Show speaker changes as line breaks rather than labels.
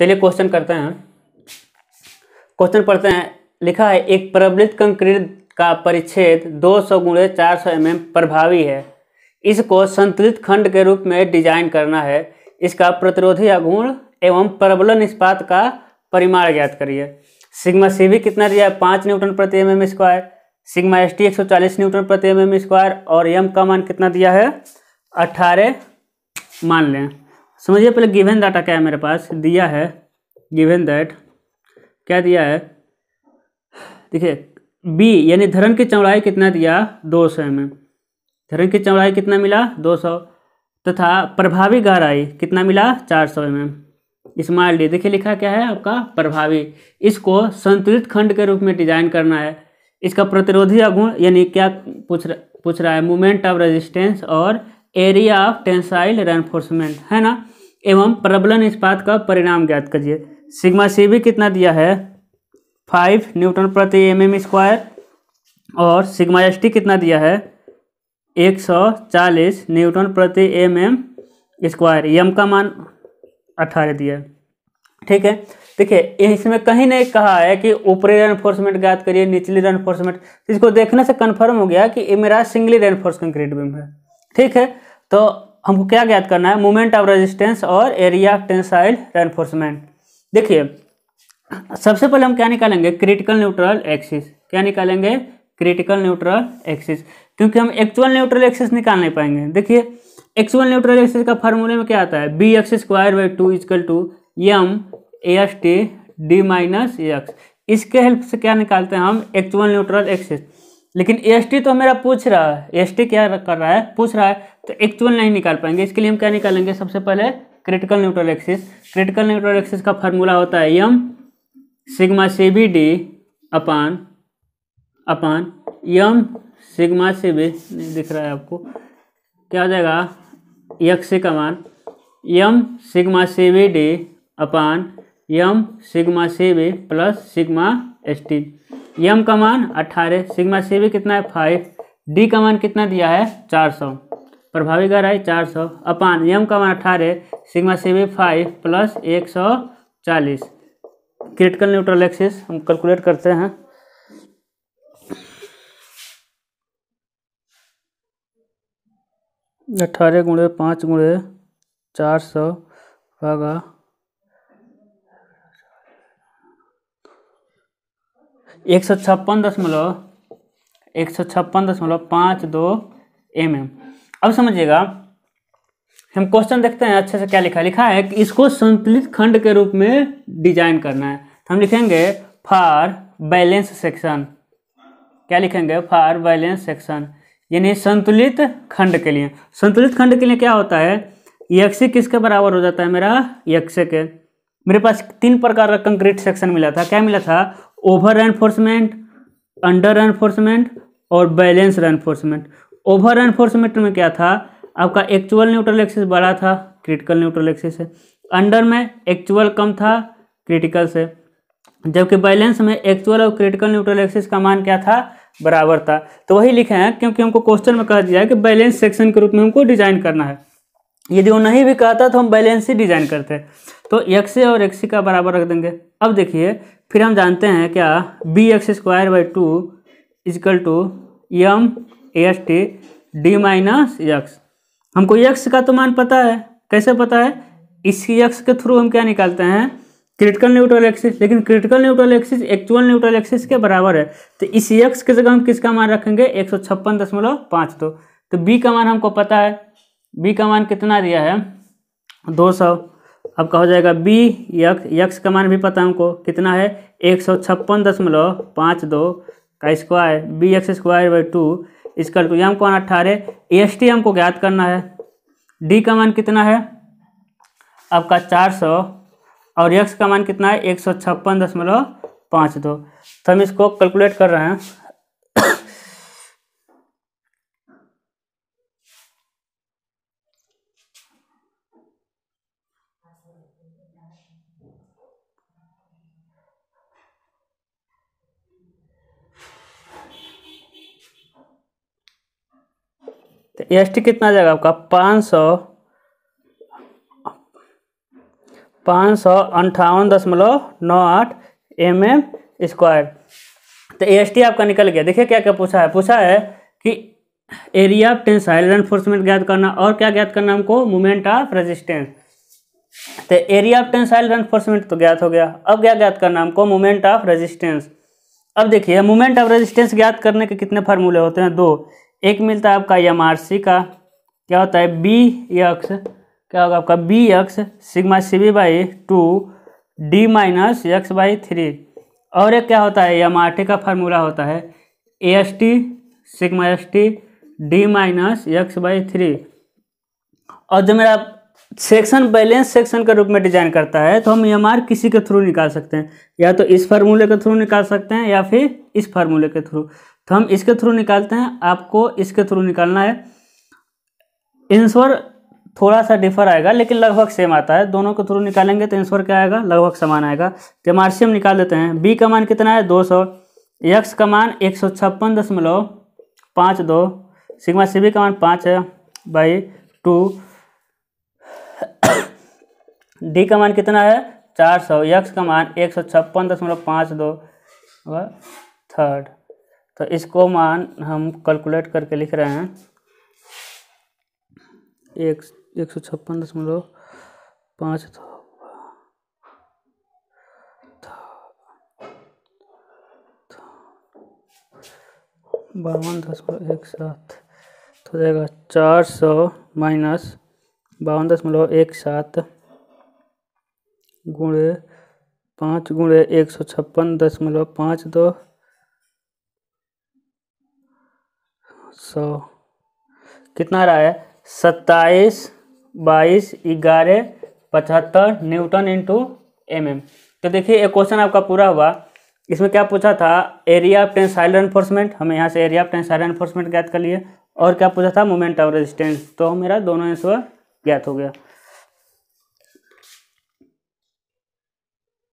चलिए क्वेश्चन करते हैं क्वेश्चन पढ़ते हैं लिखा है एक प्रबलित कंक्रीट का परिच्छेद 200 सौ गुणे चार सौ एम प्रभावी है इसको संतुलित खंड के रूप में डिजाइन करना है इसका प्रतिरोधी अगुण एवं प्रबलन इस्पात का परिमाण ज्ञात करिए सिग्मा सी भी कितना दिया है पाँच न्यूटन प्रति M M square sigma S T एक सौ चालीस न्यूटन प्रति एम एम स्क्वायर और एम का मान कितना दिया है अट्ठारह मान लें समझिए पहले गिवन डाटा क्या है मेरे पास दिया है गिवन दैट क्या दिया है देखिए बी यानी धरन की चौड़ाई कितना दिया दो सौ एम mm. धरन की चौड़ाई कितना मिला दो सौ तथा प्रभावी गहराई कितना मिला चार सौ एम स्मॉल डी देखिए लिखा क्या है आपका प्रभावी इसको संतुलित खंड के रूप में डिजाइन करना है इसका प्रतिरोधी अगुण यानी क्या पूछ रहा पूछ रहा है मूवमेंट ऑफ रेजिस्टेंस और एरिया ऑफ टेंसाइल रेनफोर्समेंट है ना एवं प्रबलन इस्पात का परिणाम ज्ञात करिए सिग्मा सी भी कितना दिया है फाइव न्यूटन प्रति एम एम स्क्वायर और सिग्मा एस टी कितना दिया है एक सौ चालीस न्यूटन प्रति एम एम स्क्वायर यम का मान अठारह दिया है ठीक है देखिए इसमें कहीं नहीं कहा है कि ऊपरी रेनफोर्समेंट ज्ञात करिए निचली रेनफोर्समेंट इसको देखने से कन्फर्म हो गया कि ये मेरा सिंगली रेनफोर्स कंक्रीट बीम है ठीक है तो हमको क्या ज्ञात करना है मोमेंट ऑफ रेजिस्टेंस और एरिया टेंसाइल रेनफोर्समेंट देखिए सबसे पहले हम क्या निकालेंगे क्रिटिकल न्यूट्रल एक्सिस क्या निकालेंगे क्रिटिकल न्यूट्रल एक्सिस क्योंकि हम एक्चुअल न्यूट्रल एक्सिस निकाल नहीं पाएंगे देखिए एक्चुअल न्यूट्रल एक्सिस का फार्मूले में क्या आता है B x square by two equal two M S T D minus x इसके हेल्प से क्या निकालते हैं हम एक्चुअल न्यूट्रल एक्सिस लेकिन एस टी तो मेरा पूछ रहा है एस टी क्या कर रहा है पूछ रहा है तो एक्चुअल नहीं निकाल पाएंगे इसके लिए हम क्या निकालेंगे सबसे पहले critical neutral axis critical neutral axis का फार्मूला होता है यम सिग्मा से बी डी अपान अपान यम सिग्मा से बी नहीं दिख रहा है आपको क्या हो जाएगा यक्स का मान यम सिग्मा से बी डी अपान यम सिग्मा से B plus sigma S T M का मान अट्ठारह सिग्मा से बी कितना है फाइव डी का मान कितना दिया है चार सौ प्रभावी गहराई चार सौ अपान यम का मान अठारह sigma C V five plus एक सौ चालीस क्रिटिकल न्यूट्रल एक्सिस हम कैलकुलेट करते हैं अठारह गुणे पाँच गुणे चार सौ भागा एक सौ छप्पन दशमलव एक सौ छप्पन दशमलव पाँच दो एम एम अब समझिएगा हम क्वेश्चन देखते हैं अच्छे से क्या लिखा है लिखा है कि इसको संतुलित खंड के रूप में डिजाइन करना है तो हम लिखेंगे फॉर बैलेंस सेक्शन क्या लिखेंगे फॉर बैलेंस सेक्शन यानी संतुलित खंड के लिए संतुलित खंड के लिए क्या होता है यक्ष किसके बराबर हो जाता है मेरा यक्ष के मेरे पास तीन प्रकार का कंक्रीट सेक्शन मिला था क्या मिला था ओवर एनफोर्समेंट अंडर एनफोर्समेंट और बैलेंस एनफोर्समेंट ओवर एनफोर्समेंट में क्या था आपका एक्चुअल न्यूट्रल एक्सेस बड़ा था क्रिटिकल न्यूट्रल एक्सेस है अंडर में एक्चुअल कम था क्रिटिकल से जबकि बैलेंस में एक्चुअल और क्रिटिकल न्यूट्रल एक्सेस का मान क्या था बराबर था तो वही लिखे हैं क्योंकि हमको क्वेश्चन में कहा दिया है कि बैलेंस सेक्शन के रूप में हमको डिजाइन करना है यदि वो नहीं भी कहता तो हम बैलेंस ही डिजाइन करते तो एक्स और एक्स का बराबर रख देंगे अब देखिए फिर हम जानते हैं क्या B x square by two equal to M S T D minus X हमको यक्स का तो मान पता है कैसे पता है इसी यक्स के थ्रू हम क्या निकालते हैं क्रिटिकल न्यूट्रल एक्सिस लेकिन critical neutral axis actual neutral axis के बराबर है तो इस यक्स की जगह हम किसका मान रखेंगे एक सौ छप्पन दशमलव पाँच दो तो बी का मान हमको पता है बी का मान कितना दिया है दो सौ आपका हो जाएगा बी यक्स यक्स का मान भी पता है हमको कितना है एक सौ छप्पन दशमलव पाँच दो का square B x square by two equal to M कौन अट्ठारह एस टी एम को ज्ञात करना है डी का मान कितना है आपका चार सौ और एक्स का मान कितना है एक सौ छप्पन दशमलव पाँच दो तो हम इसको कैलकुलेट कर रहे हैं एस टी कितना आ जाएगा आपका पाँच सौ पाँच सौ अंठावन दशमलव नौ आठ एम एम स्क्वायर तो एस टी आपका निकल गया देखिए क्या क्या पूछा है पूछा है कि एरिया ऑफ टेंसाइल एनफोर्समेंट ज्ञात करना और क्या ज्ञात करना हमको मोमेंट ऑफ रेजिस्टेंस तो एरिया ऑफ टेंसाइल एनफोर्समेंट तो ज्ञात हो गया अब क्या ज्ञात करना हमको मोमेंट ऑफ रेजिस्टेंस अब देखिए मूवमेंट ऑफ रेजिस्टेंस ज्ञात करने के कितने फार्मूले होते हैं दो एक मिलता है आपका एम का क्या होता है बी एक्स क्या होगा आपका B X sigma C B by two D minus X by three और एक क्या होता है एम का फार्मूला होता है A S T sigma S T D minus X by three और जो मेरा सेक्शन बैलेंस सेक्शन के रूप में डिजाइन करता है तो हम एम किसी के थ्रू निकाल सकते हैं या तो इस फार्मूले के थ्रू निकाल सकते हैं या फिर इस फार्मूले के थ्रू तो हम इसके थ्रू निकालते हैं आपको इसके थ्रू निकालना है इंश्योर थोड़ा सा डिफर आएगा लेकिन लगभग सेम आता है दोनों के थ्रू निकालेंगे तो इंश्योर क्या आएगा लगभग समान आएगा तो मार्शियम निकाल देते हैं बी का मान कितना है दो सौ यक्स का मान एक सौ छप्पन दशमलव पाँच दो सिग्मा सी बी का मान पाँच है बाई टू डी का मान कितना है चार सौ यक्स का मान एक सौ छप्पन दशमलव पाँच दो थर्ड तो इसको मान हम कैलकुलेट करके लिख रहे हैं एक एक सौ छप्पन दशमलव पाँच बावन दशमलव एक सात तो जाएगा चार सौ माइनस बावन दशमलव एक सात गुणे पाँच गुणे एक सौ छप्पन दशमलव पाँच दो सौ कितना रहा है सत्ताईस बाईस ग्यारह पचहत्तर न्यूटन इंटू एम एम तो देखिए एक क्वेश्चन आपका पूरा हुआ इसमें क्या पूछा था एरिया ऑफ टेंसाइल एनफोर्समेंट हमें यहाँ से एरिया ऑफ टेंसाइल एनफोर्समेंट ज्ञात कर लिए और क्या पूछा था मोमेंट ऑफ रेजिस्टेंस तो मेरा दोनों आंसर ज्ञात हो गया